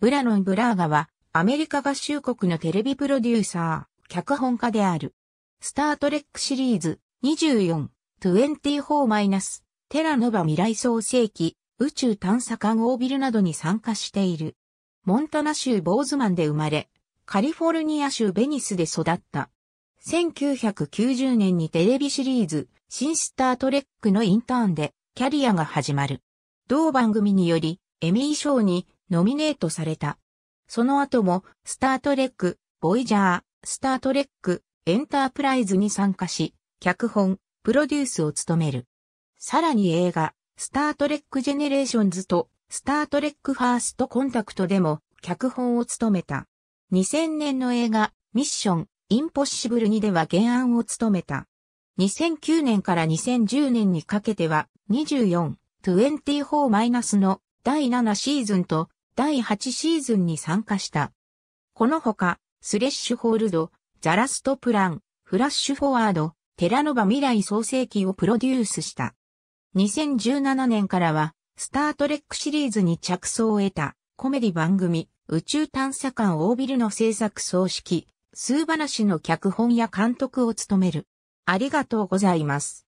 ブラノン・ブラーガは、アメリカ合衆国のテレビプロデューサー、脚本家である。スタートレックシリーズ24、24- テラノバ未来創世記、宇宙探査艦オービルなどに参加している。モンタナ州ボーズマンで生まれ、カリフォルニア州ベニスで育った。1990年にテレビシリーズ、新スタートレックのインターンでキャリアが始まる。同番組により、エミー賞にノミネートされた。その後も、スタートレック、ボイジャー、スタートレック、エンタープライズに参加し、脚本、プロデュースを務める。さらに映画、スタートレックジェネレーションズと、スタートレックファーストコンタクトでも、脚本を務めた。2000年の映画、ミッション、インポッシブル2では原案を務めた。2009年から2010年にかけては、24、24- の第7シーズンと第8シーズンに参加した。このほか、スレッシュホールド、ザラストプラン、フラッシュフォワード、テラノバ未来創世記をプロデュースした。2017年からは、スタートレックシリーズに着想を得た、コメディ番組、宇宙探査官オービルの制作総指揮、数話の脚本や監督を務める。ありがとうございます。